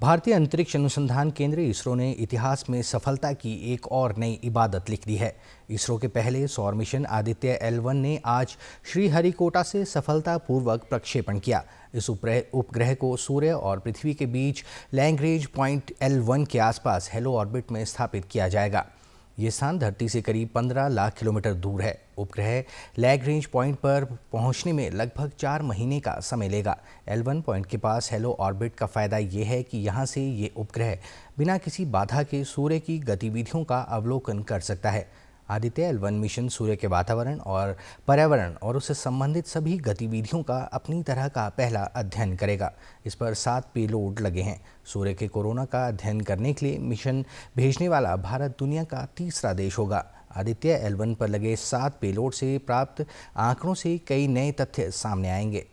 भारतीय अंतरिक्ष अनुसंधान केंद्र इसरो ने इतिहास में सफलता की एक और नई इबादत लिख दी है इसरो के पहले सौर मिशन आदित्य एल वन ने आज श्रीहरिकोटा से सफलतापूर्वक प्रक्षेपण किया इस उपग्रह को सूर्य और पृथ्वी के बीच लैंग्रेज पॉइंट एल वन के आसपास हेलो ऑर्बिट में स्थापित किया जाएगा ये स्थान धरती से करीब 15 लाख किलोमीटर दूर है उपग्रह लैग रेंज पॉइंट पर पहुंचने में लगभग चार महीने का समय लेगा एल पॉइंट के पास हेलो ऑर्बिट का फ़ायदा ये है कि यहाँ से ये उपग्रह बिना किसी बाधा के सूर्य की गतिविधियों का अवलोकन कर सकता है आदित्य एल वन मिशन सूर्य के वातावरण और पर्यावरण और उससे संबंधित सभी गतिविधियों का अपनी तरह का पहला अध्ययन करेगा इस पर सात पेलोड लगे हैं सूर्य के कोरोना का अध्ययन करने के लिए मिशन भेजने वाला भारत दुनिया का तीसरा देश होगा आदित्य एलवन पर लगे सात पेलोड से प्राप्त आंकड़ों से कई नए तथ्य सामने आएंगे